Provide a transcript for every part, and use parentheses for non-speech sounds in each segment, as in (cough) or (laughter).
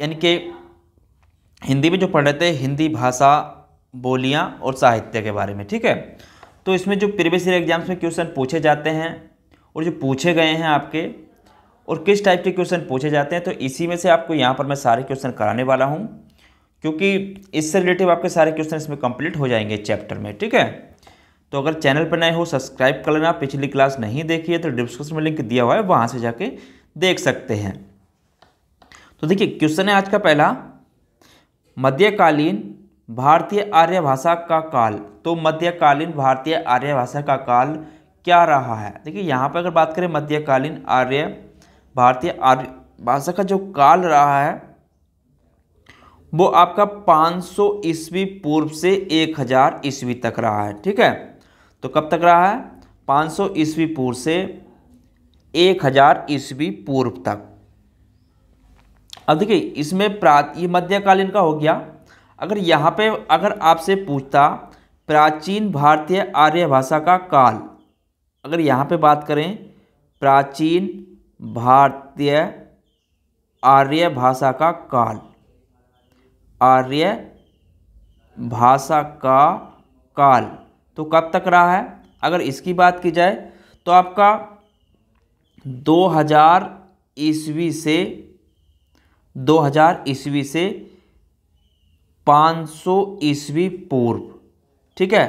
यानी कि हिंदी में जो पढ़ रहे थे हिंदी भाषा बोलियाँ और साहित्य के बारे में ठीक है तो इसमें जो प्रीवियस ईयर एग्जाम्स में क्वेश्चन पूछे जाते हैं और जो पूछे गए हैं आपके और किस टाइप के क्वेश्चन पूछे जाते हैं तो इसी में से आपको यहाँ पर मैं सारे क्वेश्चन कराने वाला हूँ क्योंकि इससे रिलेटिव आपके सारे क्वेश्चन इसमें कंप्लीट हो जाएंगे चैप्टर में ठीक है तो अगर चैनल पर नए हो सब्सक्राइब कर लेना पिछली क्लास नहीं देखी है तो डिस्क्रिप्शन में लिंक दिया हुआ है वहाँ से जाके देख सकते हैं तो देखिए क्वेश्चन है आज का पहला मध्यकालीन भारतीय आर्य भाषा का काल तो मध्यकालीन भारतीय आर्य भाषा का काल क्या रहा है देखिए यहाँ पर अगर बात करें मध्यकालीन आर्य भारतीय आर्य भाषा का जो काल रहा है वो आपका 500 ईस्वी पूर्व से 1000 ईस्वी तक रहा है ठीक है तो कब तक रहा है 500 ईस्वी पूर्व से 1000 ईस्वी पूर्व तक अब देखिए इसमें प्राच ये मध्यकालीन का हो गया अगर यहाँ पे अगर आपसे पूछता प्राचीन भारतीय आर्य भाषा का काल अगर यहाँ पे बात करें प्राचीन भारतीय आर्य भाषा का काल आर्य भाषा का काल तो कब तक रहा है अगर इसकी बात की जाए तो आपका 2000 ईस्वी से 2000 ईस्वी से 500 ईस्वी पूर्व ठीक है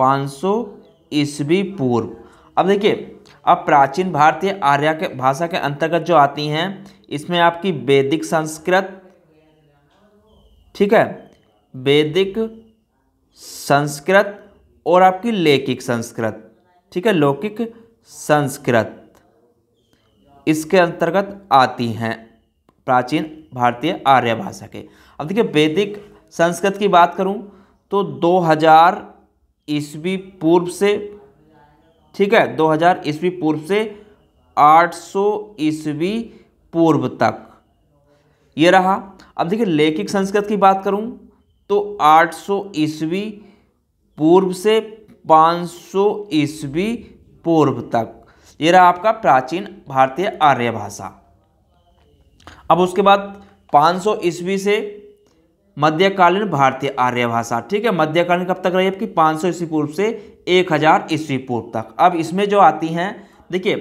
500 ईस्वी पूर्व अब देखिए अब प्राचीन भारतीय आर्य के भाषा के अंतर्गत जो आती हैं इसमें आपकी वैदिक संस्कृत ठीक है वैदिक संस्कृत और आपकी लेखिक संस्कृत ठीक है लौकिक संस्कृत इसके अंतर्गत आती हैं प्राचीन भारतीय आर्य भाषा के अब देखिए वैदिक संस्कृत की बात करूं तो 2000 ईस्वी पूर्व से ठीक है 2000 ईस्वी पूर्व से 800 ईस्वी पूर्व तक ये रहा अब देखिए लेखिक संस्कृत की बात करूं तो 800 ईस्वी पूर्व से 500 ईस्वी पूर्व तक ये रहा आपका प्राचीन भारतीय आर्य भाषा अब उसके बाद 500 सौ ईस्वी से मध्यकालीन भारतीय आर्य भाषा ठीक है मध्यकालीन कब तक रही आपकी 500 सौ ईस्वी पूर्व से 1000 हज़ार ईस्वी पूर्व तक अब इसमें जो आती हैं देखिए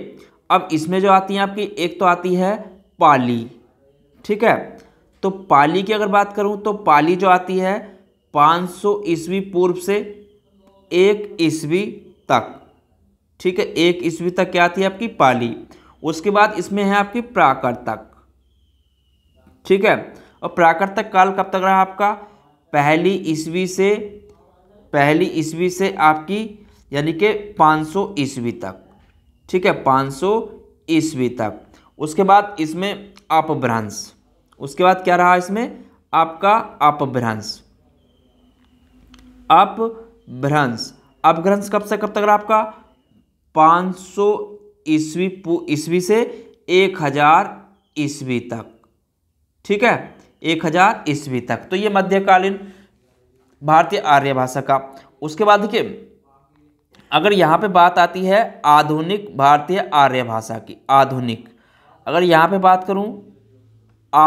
अब इसमें जो आती हैं आपकी एक तो आती है पाली ठीक है तो पाली की अगर बात करूं तो पाली जो आती है 500 सौ ईस्वी पूर्व से एक ईस्वी तक ठीक है एक ईस्वी तक क्या आती है आपकी पाली उसके बाद इसमें है आपकी प्राकृतक ठीक है और प्राकृतिक काल कब तक रहा आपका पहली ईस्वी से पहली ईस्वी से आपकी यानी कि 500 ईस्वी तक ठीक है 500 ईस्वी तक उसके बाद इसमें अपभ्रंश उसके बाद क्या रहा इसमें आपका अपभ्रंश अपभ्रंश अपभ्रंश कब से कब तक रहा आपका 500 ईस्वी ईस्वी से 1000 ईस्वी तक ठीक है एक हज़ार ईस्वी तक तो ये मध्यकालीन भारतीय आर्य भाषा का उसके बाद देखिए अगर यहाँ पे बात आती है आधुनिक भारतीय आर्य भाषा की आधुनिक अगर यहाँ पे बात करूँ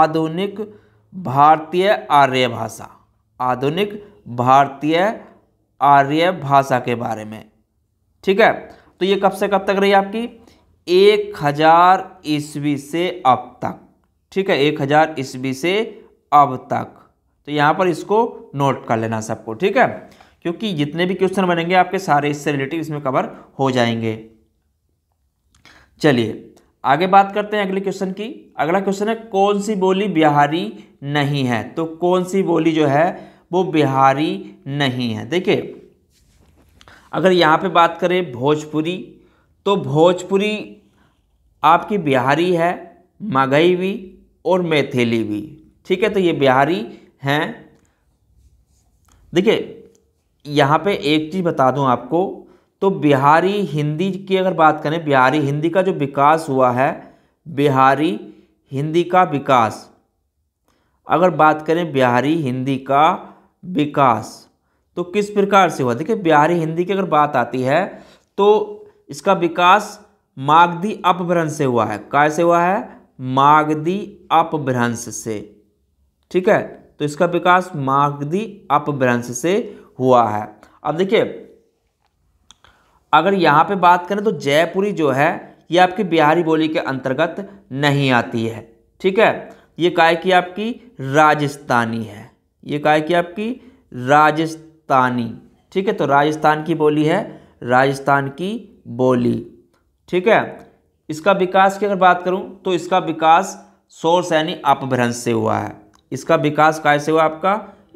आधुनिक भारतीय आर्य भाषा आधुनिक भारतीय आर्य भाषा के बारे में ठीक है तो ये कब से कब तक रही आपकी एक हज़ार ईस्वी से अब तक ठीक है एक हज़ार ईस्वी से अब तक तो यहाँ पर इसको नोट कर लेना सबको ठीक है क्योंकि जितने भी क्वेश्चन बनेंगे आपके सारे इससे रिलेटिव इसमें कवर हो जाएंगे चलिए आगे बात करते हैं अगले क्वेश्चन की अगला क्वेश्चन है कौन सी बोली बिहारी नहीं है तो कौन सी बोली जो है वो बिहारी नहीं है देखिए अगर यहाँ पे बात करें भोजपुरी तो भोजपुरी आपकी बिहारी है मगई भी और मैथेली भी ठीक है तो ये बिहारी हैं देखिए यहाँ पे एक चीज़ बता दूँ आपको तो बिहारी हिंदी की अगर बात करें बिहारी हिंदी का जो विकास हुआ है बिहारी हिंदी का विकास अगर बात करें बिहारी हिंदी का विकास तो किस प्रकार से हुआ देखिए बिहारी हिंदी की अगर बात आती है तो इसका विकास मागधी अपभ्रंश से हुआ है कैसे हुआ है मागदी अपभ्रंश से ठीक है तो इसका विकास मागदी अपभ्रंश से हुआ है अब देखिए अगर यहाँ पे बात करें तो जयपुरी जो है ये आपकी बिहारी बोली के अंतर्गत नहीं आती है ठीक है ये काय की आपकी राजस्थानी है ये काय की आपकी राजस्थानी ठीक है तो राजस्थान की बोली है राजस्थान की बोली ठीक है इसका विकास की अगर बात करूं तो इसका विकास सोर्स यानी अपभ्रंश से हुआ है इसका विकास कैसे हुआ आपका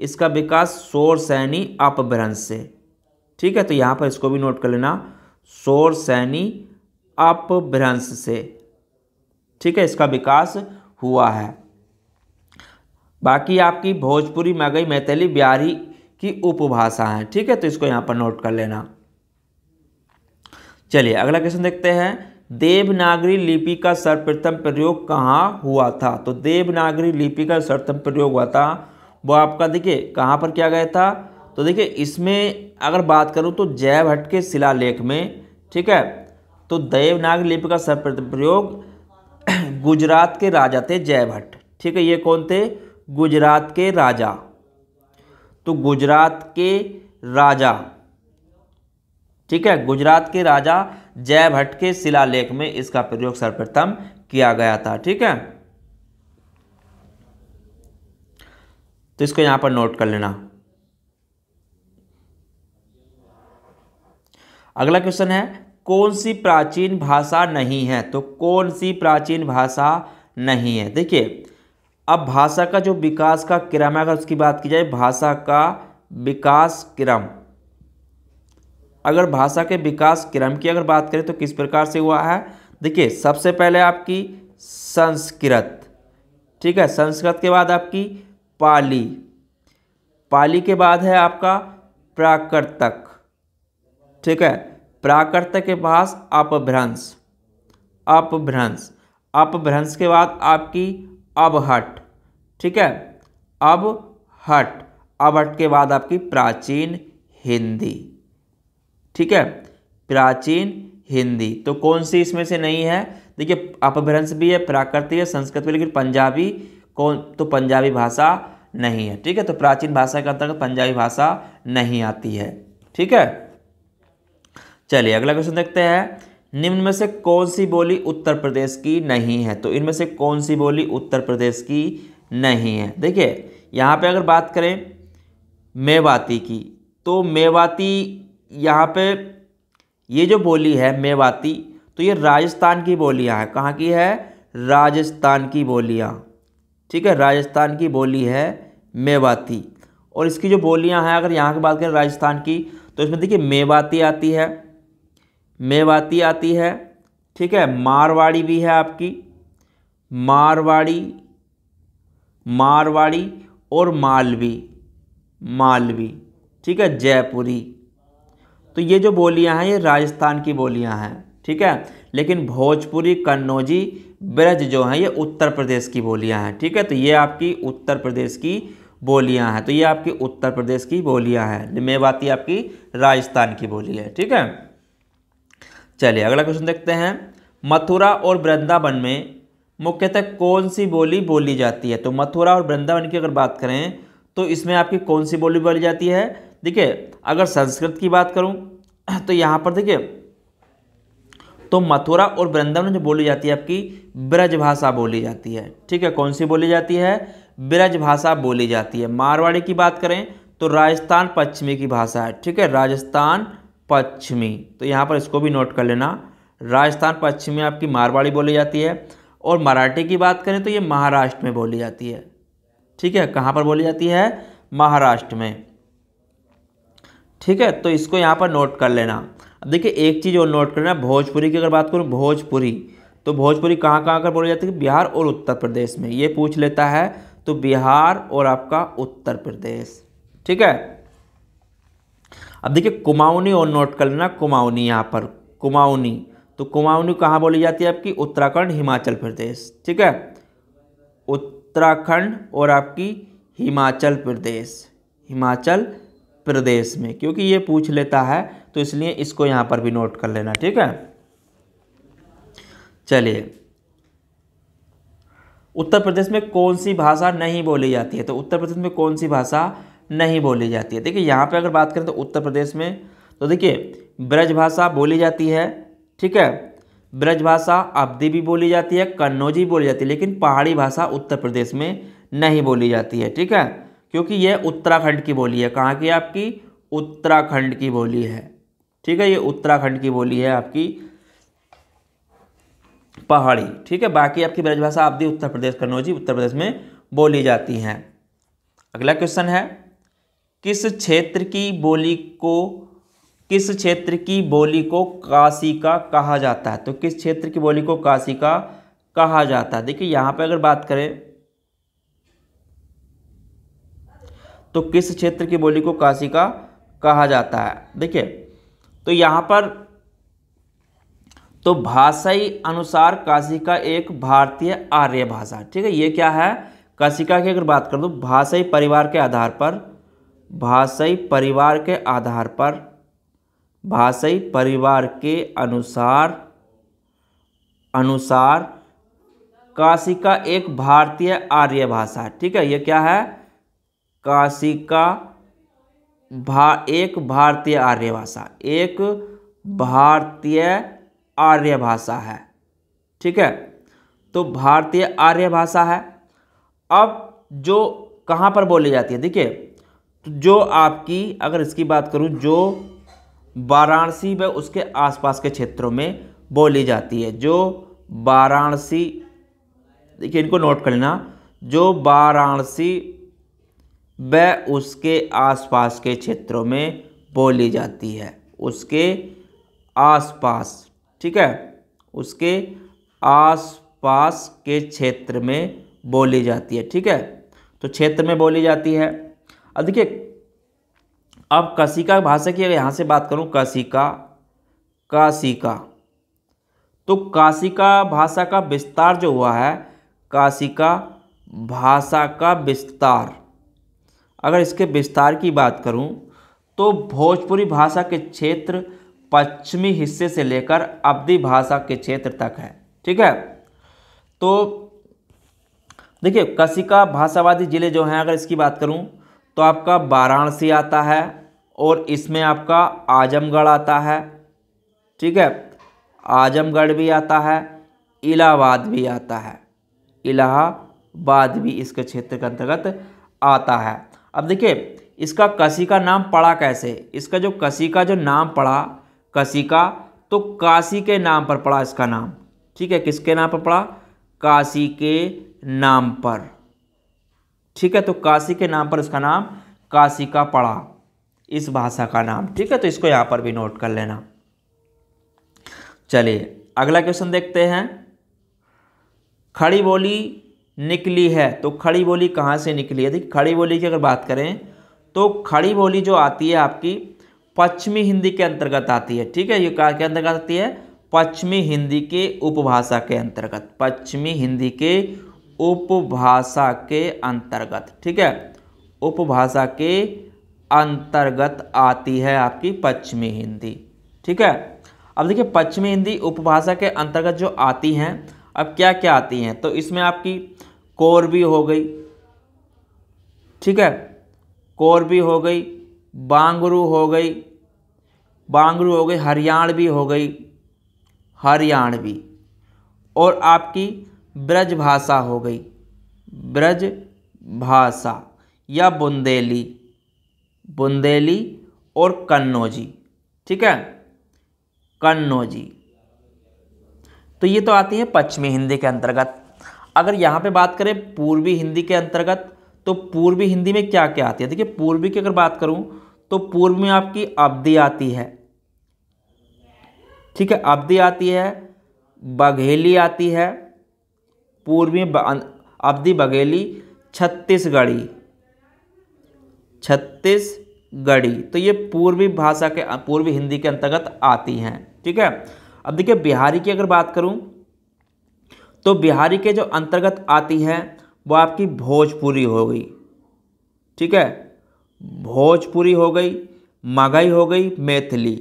इसका विकास सोर्स यानी अपभ्रंश से ठीक है तो यहाँ पर इसको भी नोट कर लेना सोर सैनी अपभ्रंश से ठीक है इसका विकास हुआ है बाकी आपकी भोजपुरी मगई मैथिली बिहारी की उपभाषा है ठीक है तो इसको यहाँ पर नोट कर लेना चलिए अगला क्वेश्चन देखते हैं देवनागरी लिपि का सर्वप्रथम प्रयोग कहाँ हुआ था तो देवनागरी लिपि का सर्वप्रथम प्रयोग हुआ था वो आपका देखिए कहाँ पर किया गया था तो देखिए इसमें अगर बात करूँ तो जय भट्ट के शिलालेख में ठीक है तो देवनागरी लिपि का सर्वप्रथम प्रयोग (clears throat) गुजरात के राजा थे जय भट्ट ठीक है ये कौन थे गुजरात के राजा तो गुजरात के राजा ठीक है गुजरात के राजा जय भट्ट के शिलालेख में इसका प्रयोग सर्वप्रथम किया गया था ठीक है तो इसको यहां पर नोट कर लेना अगला क्वेश्चन है कौन सी प्राचीन भाषा नहीं है तो कौन सी प्राचीन भाषा नहीं है देखिए अब भाषा का जो विकास का क्रम है अगर उसकी बात की जाए भाषा का विकास क्रम अगर भाषा के विकास क्रम की अगर बात करें तो किस प्रकार से हुआ है देखिए सबसे पहले आपकी संस्कृत ठीक है संस्कृत के बाद आपकी पाली पाली के बाद है आपका प्राकृतक ठीक है प्राकृतक के पास अपभ्रंश अपभ्रंश अपभ्रंश के बाद आपकी अबहट ठीक है अब हट अब हट के बाद आपकी प्राचीन हिंदी ठीक है प्राचीन हिंदी तो कौन सी इसमें से नहीं है देखिए अपभ्रंश भी है प्राकृतिक है संस्कृत भी लेकिन पंजाबी कौन तो पंजाबी भाषा नहीं है ठीक है तो प्राचीन भाषा के अंतर्गत पंजाबी भाषा नहीं आती है ठीक है चलिए अगला क्वेश्चन देखते हैं निम्न में से कौन सी बोली उत्तर प्रदेश की नहीं है तो इनमें से कौन सी बोली उत्तर प्रदेश की नहीं है देखिए यहाँ पे अगर बात करें मेवाती की तो मेवाती यहाँ पे ये जो बोली है मेवाती तो ये राजस्थान की बोलियाँ हैं कहाँ की है राजस्थान की बोलियाँ ठीक है राजस्थान की बोली है मेवाती और इसकी जो बोलियाँ हैं अगर यहाँ की बात करें राजस्थान की तो इसमें देखिए मेवाती आती है मेवाती आती है ठीक है मारवाड़ी भी है आपकी मारवाड़ी मारवाड़ी और मालवी मालवी ठीक है जयपुरी तो ये जो बोलियां हैं ये राजस्थान की बोलियां हैं ठीक है लेकिन भोजपुरी कन्नौजी ब्रज जो हैं ये उत्तर प्रदेश की बोलियां हैं ठीक है तो ये आपकी उत्तर प्रदेश की बोलियां हैं तो ये आपकी उत्तर प्रदेश की बोलियां हैं मेवाती आपकी राजस्थान की बोली है ठीक है चलिए अगला क्वेश्चन देखते हैं मथुरा और वृंदावन में मुख्यतः कौन सी बोली बोली जाती है तो मथुरा और वृंदावन की अगर बात करें तो इसमें आपकी कौन सी बोली बोली जाती है देखिए अगर संस्कृत की बात करूँ (clears throat) तो यहाँ पर देखिए तो मथुरा और वृंदावन जो बोली जाती है आपकी ब्रज भाषा बोली जाती है ठीक है कौन सी बोली जाती है ब्रज भाषा बोली जाती है मारवाड़ी की बात करें तो राजस्थान पश्चिमी की भाषा है ठीक है राजस्थान पश्चिमी तो यहाँ पर इसको भी नोट कर लेना राजस्थान पश्चिमी आपकी मारवाड़ी बोली जाती है और मराठी की बात करें तो ये महाराष्ट्र में बोली जाती है ठीक है कहाँ पर बोली जाती है महाराष्ट्र में ठीक है तो इसको यहाँ पर नोट कर लेना अब देखिए एक चीज़ और नोट करना भोजपुरी की अगर बात करूँ भोजपुरी तो भोजपुरी कहाँ कहाँ कर बोली जाती है बिहार और उत्तर प्रदेश में ये पूछ लेता है तो बिहार और आपका उत्तर प्रदेश ठीक है अब देखिए कुमाऊनी और नोट कर लेना कुमाऊनी यहाँ पर कुमाऊनी तो कुमाऊनी कहाँ बोली जाती है आपकी उत्तराखंड हिमाचल प्रदेश ठीक है उत्तराखंड और आपकी हिमाचल प्रदेश हिमाचल प्रदेश में क्योंकि ये पूछ लेता है तो इसलिए इसको यहाँ पर भी नोट कर लेना ठीक है चलिए उत्तर प्रदेश में कौन सी भाषा नहीं बोली जाती है तो उत्तर प्रदेश में कौन सी भाषा नहीं बोली जाती है देखिए यहाँ पे अगर बात करें तो उत्तर प्रदेश में तो देखिए ब्रज भाषा बोली जाती है ठीक है ब्रज भाषा अवधि भी बोली जाती है कन्नौजी बोली जाती है लेकिन पहाड़ी भाषा उत्तर प्रदेश में नहीं बोली जाती है ठीक है क्योंकि यह उत्तराखंड की बोली है कहाँ की आपकी उत्तराखंड की बोली है ठीक है ये उत्तराखंड की बोली है आपकी पहाड़ी ठीक है बाकी आपकी ब्रजभाषा आप दी उत्तर प्रदेश कन्नौजी उत्तर प्रदेश में बोली जाती हैं अगला क्वेश्चन है किस क्षेत्र की बोली को किस क्षेत्र की बोली को काशी का कहा जाता है तो किस क्षेत्र की बोली को काशी का कहा जाता है देखिए यहाँ पर अगर बात करें तो किस क्षेत्र की बोली को काशी का कहा जाता है देखिए तो यहाँ पर तो भाषाई अनुसार काशी का एक भारतीय आर्य भाषा ठीक है ये क्या है काशिका की अगर बात कर दूँ भाषाई परिवार के आधार पर भाषाई परिवार के आधार पर भाषाई परिवार के अनुसार अनुसार काशिका एक भारतीय आर्य भाषा ठीक है ये क्या है काशिका भा एक भारतीय आर्य भाषा एक भारतीय आर्य भाषा है ठीक है तो भारतीय आर्य भाषा है अब जो कहाँ पर बोली जाती है देखिए तो जो आपकी अगर इसकी बात करूँ जो वाराणसी व उसके आसपास के क्षेत्रों में बोली जाती है जो वाराणसी देखिए इनको नोट कर लेना जो वाराणसी व उसके आसपास के क्षेत्रों में बोली जाती है उसके आसपास ठीक है उसके आसपास के क्षेत्र में बोली जाती है ठीक है तो क्षेत्र में बोली जाती है अब देखिए अब कसिका भाषा की अगर यहाँ से बात करूँ कसिका कासिका तो कासिका भाषा का विस्तार जो हुआ है कासिका भाषा का विस्तार अगर इसके विस्तार की बात करूं तो भोजपुरी भाषा के क्षेत्र पश्चिमी हिस्से से लेकर अवधि भाषा के क्षेत्र तक है ठीक है तो देखिए कसिका भाषावादी ज़िले जो हैं अगर इसकी बात करूं तो आपका वाराणसी आता है और इसमें आपका आजमगढ़ आता है ठीक है आजमगढ़ भी आता है इलाहाबाद भी आता है इलाहाबाद भी इसके क्षेत्र के अंतर्गत आता है अब देखिए इसका कसी का नाम पड़ा कैसे इसका जो कसी का जो नाम पड़ा कसी का तो काशी के नाम पर पड़ा इसका नाम ठीक है किसके नाम पर पड़ा काशी के नाम पर ठीक है तो काशी के नाम पर इसका नाम काशी का पड़ा इस भाषा का नाम ठीक है तो इसको यहाँ पर भी नोट कर लेना चलिए अगला क्वेश्चन देखते हैं खड़ी बोली निकली है तो खड़ी बोली कहाँ से निकली है देखिए खड़ी बोली की अगर बात करें तो खड़ी बोली जो आती है आपकी पश्चिमी हिंदी के अंतर्गत आती है ठीक है ये कहा के अंतर्गत आती है पश्चिमी हिंदी के उपभाषा के अंतर्गत पश्चिमी हिंदी के उपभाषा के अंतर्गत ठीक है उपभाषा के अंतर्गत आती है आपकी पश्चिमी हिंदी ठीक है अब देखिए पश्चिमी हिंदी उपभाषा के अंतर्गत जो आती हैं अब क्या क्या आती हैं तो इसमें आपकी कोर भी हो गई ठीक है कोर भी हो गई बांगरू हो गई बांगरू हो गई हरियाण भी हो गई हरियाणवी और आपकी ब्रज भाषा हो गई ब्रज भाषा या बुंदेली बुंदेली और कन्नौजी ठीक है कन्नौजी तो ये तो आती है पश्चिमी हिंदी के अंतर्गत अगर यहाँ पे बात करें पूर्वी हिंदी के अंतर्गत तो पूर्वी हिंदी में क्या क्या आती है देखिए पूर्वी की अगर बात करूँ तो पूर्व में आपकी अवधि आती है ठीक है अवधि आती है बघेली आती है पूर्वी अवधि बघेली छत्तीसगढ़ी छत्तीसगढ़ी तो ये पूर्वी भाषा के पूर्वी हिंदी के अंतर्गत आती हैं ठीक है अब देखिए बिहारी की अगर बात करूँ तो बिहारी के जो अंतर्गत आती है वो आपकी भोजपुरी हो गई ठीक है भोजपुरी हो गई मगही हो गई मैथिली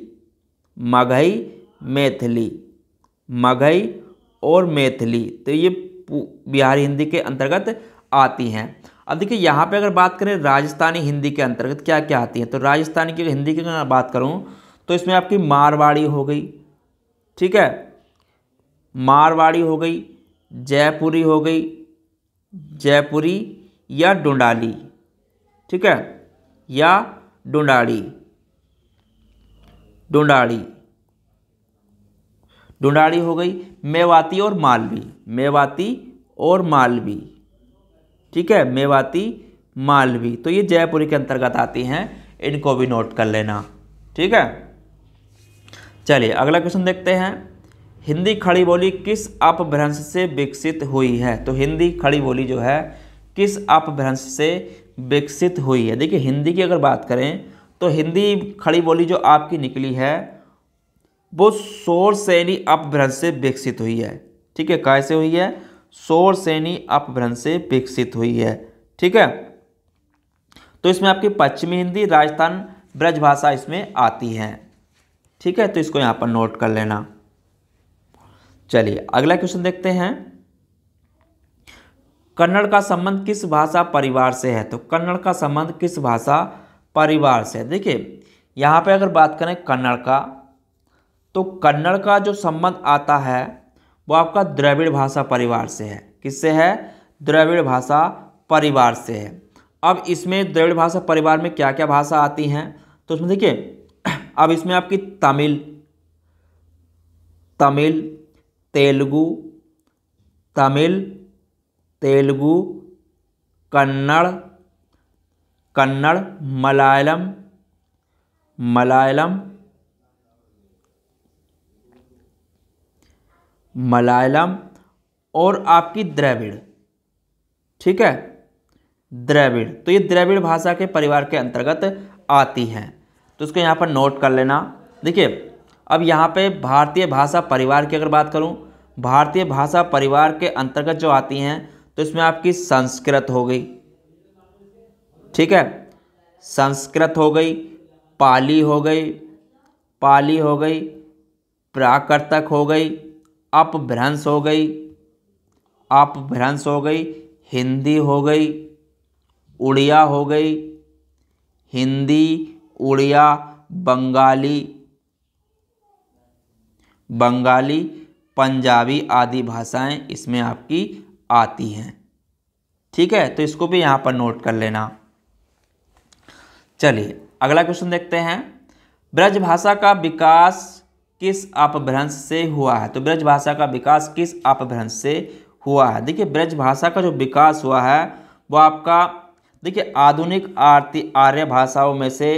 मगही मैथिली मगही और मैथिली तो ये बिहारी हिंदी के अंतर्गत आती हैं अब देखिए यहाँ पे अगर बात करें राजस्थानी हिंदी के अंतर्गत क्या क्या आती है तो राजस्थानी की हिंदी की अगर बात करूँ तो इसमें आपकी मारवाड़ी हो गई ठीक है मारवाड़ी हो गई जयपुरी हो गई जयपुरी या डोंडाली ठीक है या डोंडाड़ी डोंडाड़ी डोंडाड़ी हो गई मेवाती और मालवी मेवाती और मालवी ठीक है मेवाती मालवी तो ये जयपुरी के अंतर्गत आती हैं इनको भी नोट कर लेना ठीक है चलिए अगला क्वेश्चन देखते हैं हिंदी खड़ी बोली किस अपभ्रंश से विकसित हुई है तो हिंदी खड़ी बोली जो है किस अपभ्रंश से विकसित हुई है देखिए हिंदी की अगर बात करें तो हिंदी खड़ी बोली जो आपकी निकली है वो शोर सैनी अपभ्रंश से विकसित हुई है ठीक है कैसे हुई है शोर सैनी अपभ्रंश से विकसित हुई है ठीक है तो इसमें आपकी पश्चिमी हिंदी राजस्थान ब्रजभाषा इसमें आती है ठीक है तो इसको यहाँ पर नोट कर लेना चलिए अगला क्वेश्चन देखते हैं कन्नड़ का संबंध किस भाषा परिवार से है तो कन्नड़ का संबंध किस भाषा परिवार से है देखिए यहाँ पे अगर बात करें कन्नड़ का तो कन्नड़ का जो संबंध आता है वो आपका द्रविड़ भाषा परिवार से है किससे है द्रविड़ भाषा परिवार से है अब इसमें द्रविड़ भाषा परिवार में क्या क्या भाषा आती हैं तो उसमें देखिए अब इसमें आपकी तमिल तमिल तेलुगु तमिल तेलुगु कन्नड़ कन्नड़ मलयालम मलयालम मलयालम और आपकी द्रविड़ ठीक है द्रविड़ तो ये द्रविड़ भाषा के परिवार के अंतर्गत आती हैं तो इसको यहाँ पर नोट कर लेना देखिए अब यहाँ पे भारतीय भाषा परिवार की अगर बात करूँ भारतीय भाषा परिवार के अंतर्गत जो आती हैं तो इसमें आपकी संस्कृत हो गई ठीक है संस्कृत हो गई पाली हो गई पाली हो गई प्राकृतक हो गई अपभ्रंश हो गई अपभ्रंश हो गई हिंदी हो गई उड़िया हो गई हिंदी उड़िया बंगाली बंगाली पंजाबी आदि भाषाएं इसमें आपकी आती हैं ठीक है तो इसको भी यहाँ पर नोट कर लेना चलिए अगला क्वेश्चन देखते हैं ब्रज भाषा का विकास किस अपभ्रंश से हुआ है तो ब्रज भाषा का विकास किस अपभ्रंश से हुआ है देखिए ब्रज भाषा का जो विकास हुआ है वो आपका देखिए आधुनिक आरती आर्य भाषाओं में से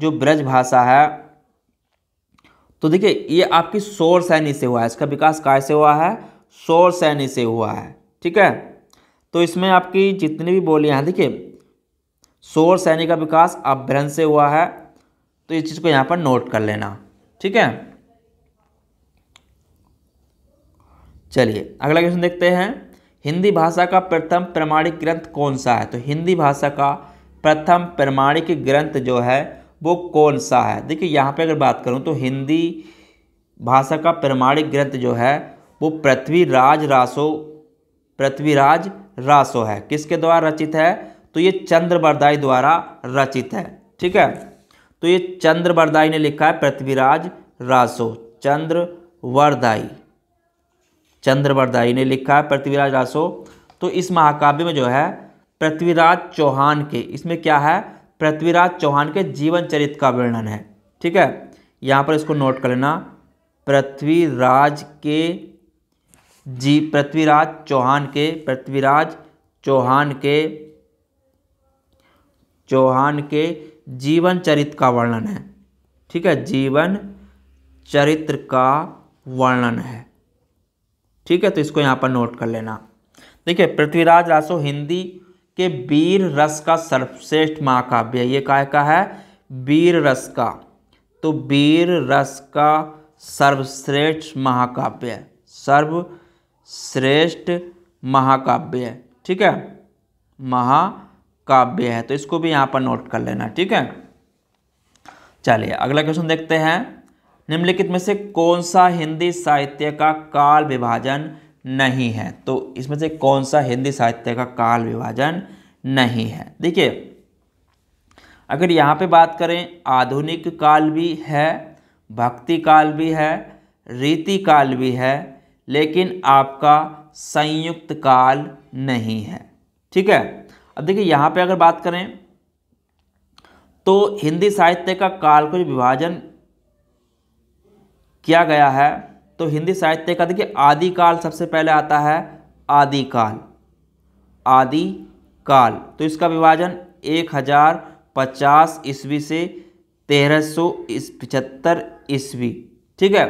जो ब्रज भाषा है तो देखिए ये आपकी शोर सैनी से हुआ है इसका विकास काय से हुआ है शोर सैनी से हुआ है ठीक है तो इसमें आपकी जितनी भी बोलियां हैं देखिए शोर सैनी का विकास अभ्रंश से हुआ है तो इस चीज़ को यहाँ पर नोट कर लेना ठीक है चलिए अगला क्वेश्चन देखते हैं हिंदी भाषा का प्रथम प्रमाणिक ग्रंथ कौन सा है तो हिंदी भाषा का प्रथम प्रमाणिक ग्रंथ जो है वो कौन सा है देखिए यहाँ पे अगर बात करूँ तो हिंदी भाषा का प्रमाणिक ग्रंथ जो है वो पृथ्वीराज रासो पृथ्वीराज रासो है किसके द्वारा रचित है तो ये चंद्रबरदाई द्वारा रचित है ठीक है तो ये चंद्रबरदाई ने लिखा है पृथ्वीराज रासो चंद्रवरदाई चंद्रवरदाई ने लिखा है पृथ्वीराज रासो तो इस महाकाव्य में जो है पृथ्वीराज चौहान के इसमें क्या है पृथ्वीराज चौहान के जीवन चरित्र का वर्णन है ठीक है यहाँ पर इसको नोट कर लेना पृथ्वीराज के जी पृथ्वीराज चौहान के पृथ्वीराज चौहान के चौहान के जीवन चरित्र का वर्णन है ठीक है जीवन चरित्र का वर्णन है ठीक है तो इसको यहाँ पर नोट कर लेना देखिए पृथ्वीराज रासो हिंदी कि वीर रस का सर्वश्रेष्ठ महाकाव्य ये काय का है वीर रस का तो वीर रस का सर्वश्रेष्ठ महाकाव्य सर्वश्रेष्ठ महाकाव्य ठीक है महाकाव्य है तो इसको भी यहाँ पर नोट कर लेना ठीक है चलिए अगला क्वेश्चन देखते हैं निम्नलिखित में से कौन सा हिंदी साहित्य का काल विभाजन नहीं है तो इसमें से कौन सा हिंदी साहित्य का काल विभाजन नहीं है देखिए अगर यहाँ पे बात करें आधुनिक काल भी है भक्ति काल भी है रीति काल भी है लेकिन आपका संयुक्त काल नहीं है ठीक है अब देखिए यहाँ पे अगर बात करें तो हिंदी साहित्य का काल को विभाजन किया गया है तो हिंदी साहित्य का देखिए आदिकाल सबसे पहले आता है आदिकाल आदि काल तो इसका विभाजन एक हज़ार पचास ईस्वी से तेरह सौ पचहत्तर ईस्वी ठीक है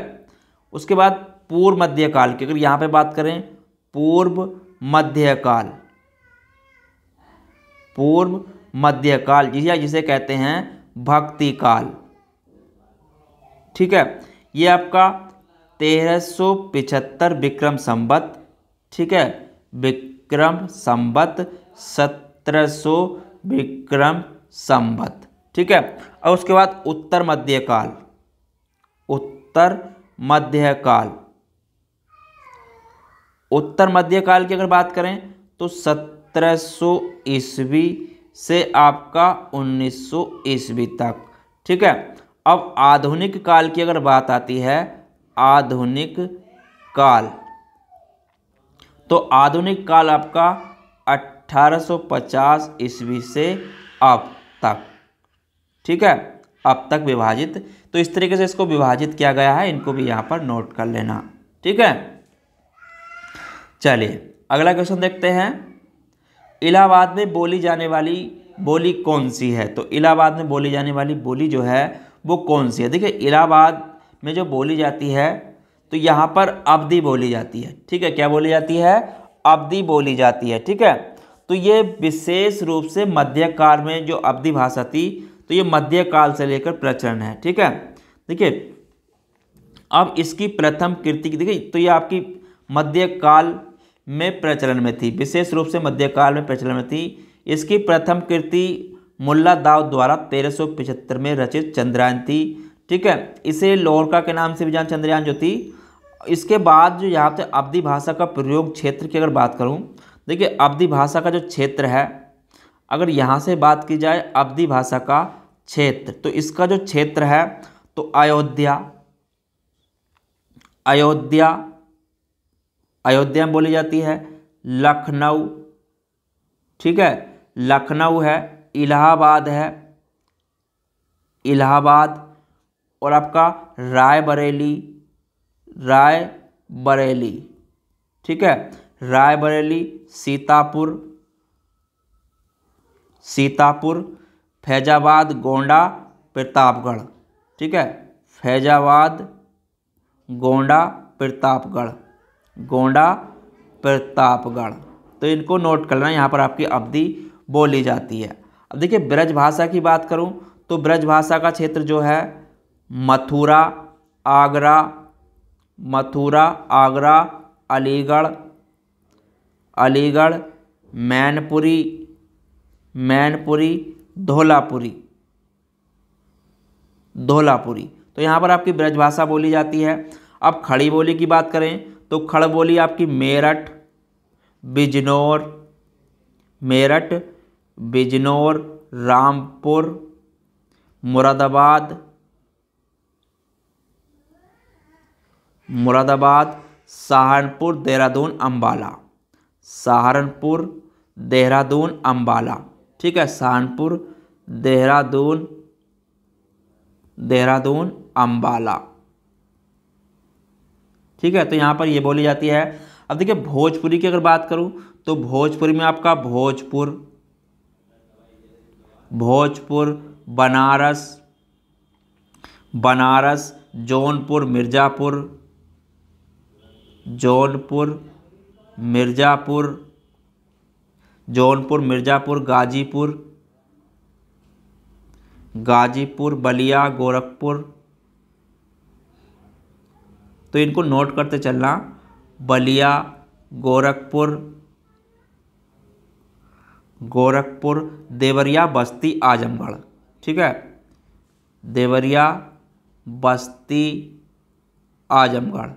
उसके बाद पूर्व मध्यकाल की अगर यहाँ पे बात करें पूर्व मध्यकाल पूर्व मध्यकाल या हाँ, जिसे कहते हैं भक्ति काल ठीक है ये आपका तेरह विक्रम संबत ठीक है विक्रम संबत सत्रह विक्रम संबत ठीक है और उसके बाद उत्तर मध्यकाल उत्तर मध्यकाल उत्तर मध्यकाल की अगर बात करें तो 1700 ईस्वी से आपका 1900 ईस्वी तक ठीक है अब आधुनिक काल की अगर बात आती है आधुनिक काल तो आधुनिक काल आपका 1850 ईस्वी से अब तक ठीक है अब तक विभाजित तो इस तरीके से इसको विभाजित किया गया है इनको भी यहाँ पर नोट कर लेना ठीक है चलिए अगला क्वेश्चन देखते हैं इलाहाबाद में बोली जाने वाली बोली कौन सी है तो इलाहाबाद में बोली जाने वाली बोली जो है वो कौन सी है देखिए इलाहाबाद में जो बोली जाती है तो यहाँ पर अवधि बोली जाती है ठीक है क्या बोली जाती है अवधि बोली जाती है ठीक है तो ये विशेष रूप से मध्यकाल में जो अवधि भाषा थी तो ये मध्यकाल से लेकर प्रचलन है ठीक है देखिए अब इसकी प्रथम कृति देखिए तो ये आपकी मध्यकाल में प्रचलन में थी विशेष रूप से मध्यकाल में प्रचलन में थी इसकी प्रथम कृति मुल्ला दाव द्वारा तेरह में रचित चंद्रायन थी ठीक है इसे लोहरका के नाम से भी जान चंद्रयान ज्योति इसके बाद जो यहाँ पे अवधि भाषा का प्रयोग क्षेत्र की अगर बात करूँ देखिए अवधि भाषा का जो क्षेत्र है अगर यहाँ से बात की जाए अवधि भाषा का क्षेत्र तो इसका जो क्षेत्र है तो अयोध्या अयोध्या अयोध्या में बोली जाती है लखनऊ ठीक है लखनऊ है इलाहाबाद है इलाहाबाद और आपका राय बरेली राय बरेली ठीक है राय बरेली सीतापुर सीतापुर फैजाबाद गोंडा प्रतापगढ़ ठीक है फैजाबाद गोंडा प्रतापगढ़ गोंडा प्रतापगढ़ तो इनको नोट करना यहाँ पर आपकी अवधि बोली जाती है अब देखिए ब्रज भाषा की बात करूँ तो ब्रज भाषा का क्षेत्र जो है मथुरा आगरा मथुरा आगरा अलीगढ़ अलीगढ़ मैनपुरी मैनपुरी धोलापुरी धोलापुरी तो यहाँ पर आपकी ब्रजभाषा बोली जाती है अब खड़ी बोली की बात करें तो खड़ बोली आपकी मेरठ बिजनौर मेरठ बिजनौर रामपुर मुरादाबाद मुरादाबाद सहारनपुर देहरादून अम्बाला सहारनपुर देहरादून अम्बाला ठीक है सहारनपुर देहरादून देहरादून अम्बाला ठीक है तो यहाँ पर ये बोली जाती है अब देखिए भोजपुरी की अगर बात करूँ तो भोजपुरी में आपका भोजपुर भोजपुर बनारस बनारस जौनपुर मिर्ज़ापुर जौनपुर मिर्ज़ापुर जौनपुर मिर्ज़ापुर गाज़ीपुर गाज़ीपुर बलिया गोरखपुर तो इनको नोट करते चलना बलिया गोरखपुर गोरखपुर देवरिया बस्ती आजमगढ़ ठीक है देवरिया बस्ती आजमगढ़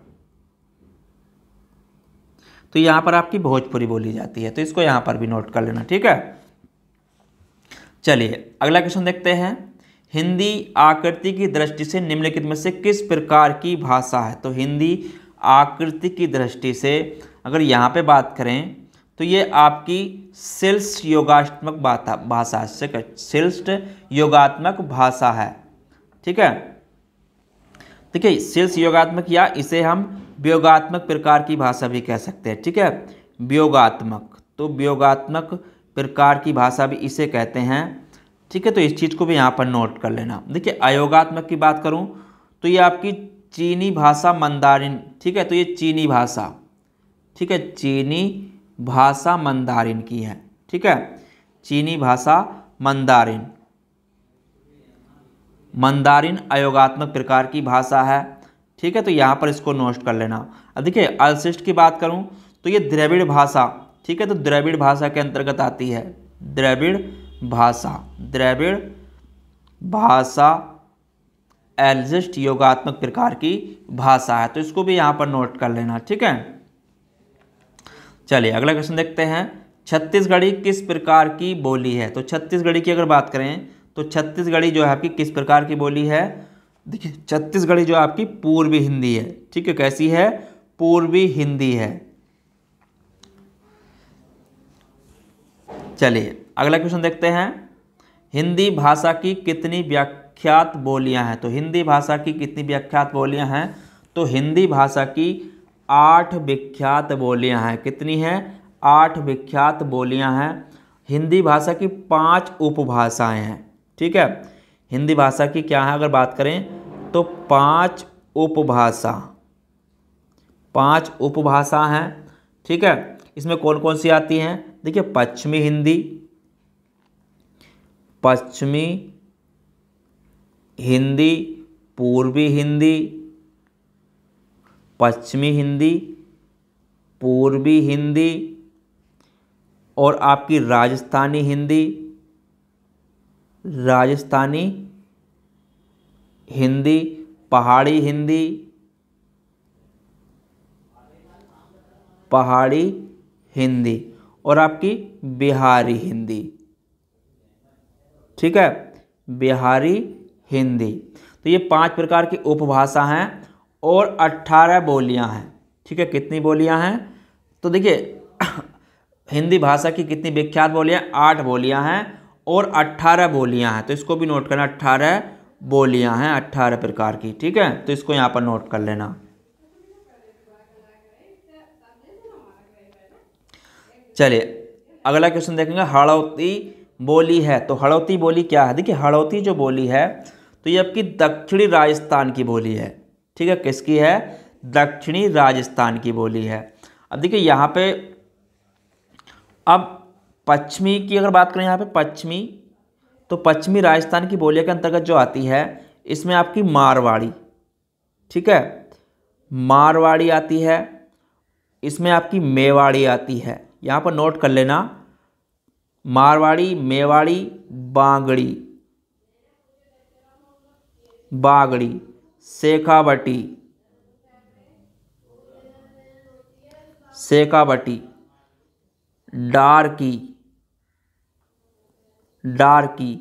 तो यहाँ पर आपकी भोजपुरी बोली जाती है तो इसको यहाँ पर भी नोट कर लेना ठीक है चलिए अगला क्वेश्चन देखते हैं हिंदी आकृति की दृष्टि से निम्नलिखित में से किस प्रकार की भाषा है तो हिंदी आकृति की दृष्टि से अगर यहाँ पे बात करें तो ये आपकी शिल्ष योगात्मक भाषा शिल्ष्ट योगात्मक भाषा है ठीक है देखिए शिल्ष योगात्मक या इसे हम व्योगात्मक प्रकार की भाषा भी कह सकते हैं ठीक है व्योगात्मक तो व्योगात्मक प्रकार की भाषा भी इसे कहते हैं ठीक है तो इस चीज़ को भी यहाँ पर नोट कर लेना देखिए अयोगात्मक की बात करूँ तो ये आपकी चीनी भाषा मंदारिन ठीक है तो ये चीनी भाषा ठीक है चीनी भाषा मंदारिन की है ठीक है चीनी भाषा मंदारिन मंदारिन अयोगात्मक प्रकार की भाषा है ठीक है तो यहाँ पर इसको नोट कर लेना अब देखिए अलशिष्ट की बात करूँ तो ये द्रविड़ भाषा ठीक है तो द्रविड़ भाषा के अंतर्गत आती है द्रविड़ भाषा द्रविड़ भाषा एलजिस्ट योगात्मक प्रकार की भाषा है तो इसको भी यहाँ पर नोट कर लेना ठीक है चलिए अगला क्वेश्चन देखते हैं छत्तीसगढ़ी किस प्रकार की बोली है तो छत्तीसगढ़ी की अगर बात करें तो छत्तीसगढ़ी जो है आपकी किस प्रकार की बोली है देखिए छत्तीसगढ़ी जो आपकी पूर्वी हिंदी है ठीक है कैसी है पूर्वी हिंदी है चलिए अगला क्वेश्चन देखते हैं हिंदी भाषा की कितनी व्याख्यात बोलियां हैं तो हिंदी भाषा की कितनी व्याख्यात बोलियां हैं तो हिंदी भाषा की आठ विख्यात बोलियां हैं कितनी हैं आठ विख्यात बोलियां हैं हिंदी भाषा की पांच उपभाषाएं हैं ठीक है हिंदी भाषा की क्या है अगर बात करें तो पांच उपभाषा पांच उपभाषा हैं ठीक है इसमें कौन कौन सी आती हैं देखिए पश्चिमी हिंदी पश्चिमी हिंदी पूर्वी हिंदी पश्चिमी हिंदी पूर्वी हिंदी और आपकी राजस्थानी हिंदी राजस्थानी हिंदी पहाड़ी हिंदी पहाड़ी हिंदी और आपकी बिहारी हिंदी ठीक है बिहारी हिंदी तो ये पांच प्रकार की उपभाषा हैं और अट्ठारह बोलियां हैं ठीक है कितनी बोलियां हैं तो देखिए (coughs) हिंदी भाषा की कितनी विख्यात बोलियां आठ बोलियां हैं और अट्ठारह बोलियाँ हैं तो इसको भी नोट करना अट्ठारह बोलियाँ हैं अट्ठारह प्रकार की ठीक है तो इसको यहाँ पर नोट कर लेना चलिए अगला क्वेश्चन देखेंगे हड़ौती बोली है तो हड़ौती बोली क्या है देखिए हड़ौती जो बोली है तो ये आपकी दक्षिणी राजस्थान की बोली है ठीक है किसकी है दक्षिणी राजस्थान की बोली है अब देखिए यहाँ पे अब पश्चिमी की अगर बात करें यहाँ पे पश्चिमी तो पश्चिमी राजस्थान की बोलियों के अंतर्गत जो आती है इसमें आपकी मारवाड़ी ठीक है मारवाड़ी आती है इसमें आपकी मेवाड़ी आती है यहाँ पर नोट कर लेना मारवाड़ी मेवाड़ी बांगड़ी बागड़ी शेखावटी शेखावटी डारकी डार्की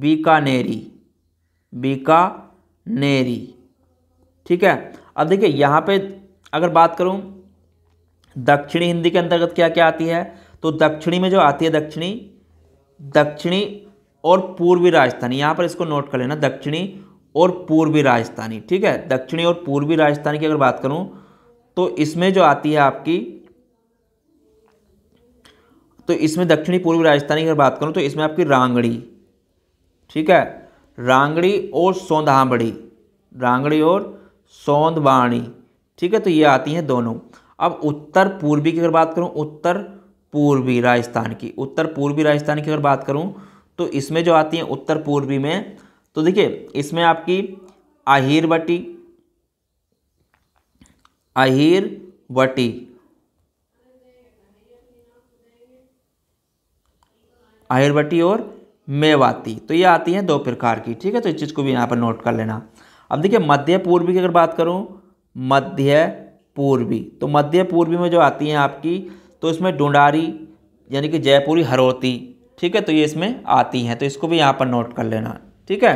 बीकानेरी बीकानेरी ठीक है अब देखिए यहाँ पे अगर बात करूँ दक्षिणी हिंदी के अंतर्गत क्या क्या आती है तो दक्षिणी में जो आती है दक्षिणी दक्षिणी और पूर्वी राजस्थानी यहाँ पर इसको नोट कर लेना दक्षिणी और पूर्वी राजस्थानी ठीक है दक्षिणी और पूर्वी राजस्थानी की अगर बात करूँ तो इसमें जो आती है आपकी तो इसमें दक्षिणी पूर्वी राजस्थानी अगर बात करूँ तो इसमें आपकी रांगड़ी ठीक है रांगड़ी और सौंधाबड़ी रांगड़ी और सौंधवाणी ठीक है तो ये आती हैं दोनों अब उत्तर पूर्वी की अगर बात करूँ उत्तर पूर्वी राजस्थान की उत्तर पूर्वी राजस्थान की अगर बात करूँ तो इसमें जो आती हैं उत्तर पूर्वी में तो देखिए इसमें आपकी आहिरवटी आहिरवटी आयुर्वटी और मेवाती तो ये आती हैं दो प्रकार की ठीक है तो इस चीज़ को भी यहाँ पर नोट कर लेना अब देखिए मध्य पूर्वी की अगर बात करूँ मध्य पूर्वी तो मध्य पूर्वी में जो आती हैं आपकी तो इसमें डुंडारी यानी कि जयपुरी हरोती ठीक है तो ये इसमें आती हैं तो इसको भी यहाँ पर नोट कर लेना ठीक है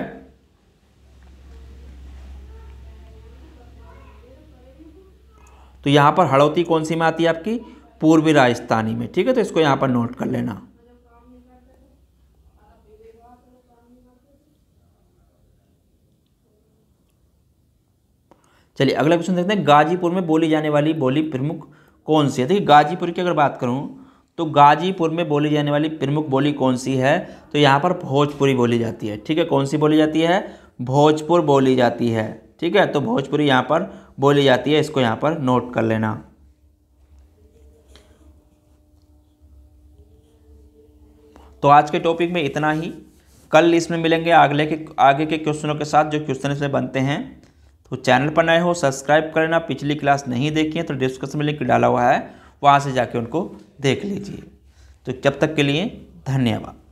तो यहाँ पर हड़ौती कौन सी में आती है आपकी पूर्वी राजस्थानी में ठीक है तो इसको यहाँ पर नोट कर लेना चलिए अगला क्वेश्चन देखते हैं गाजीपुर में बोली जाने वाली बोली प्रमुख कौन सी है देखिए गाजीपुर की अगर बात करूँ तो गाजीपुर में बोली जाने वाली प्रमुख बोली कौन सी है तो यहाँ पर भोजपुरी बोली जाती है ठीक है कौन सी बोली जाती है भोजपुर बोली जाती है ठीक है तो भोजपुरी यहाँ पर बोली जाती है इसको यहाँ पर नोट कर लेना तो आज के टॉपिक में इतना ही कल इसमें मिलेंगे अगले के आगे के क्वेश्चनों के साथ जो क्वेश्चन इसमें बनते हैं तो चैनल पर नए हो सब्सक्राइब करना पिछली क्लास नहीं देखी है तो डिस्क्रिप्शन में लिंक डाला हुआ है वहाँ से जाके उनको देख लीजिए तो जब तक के लिए धन्यवाद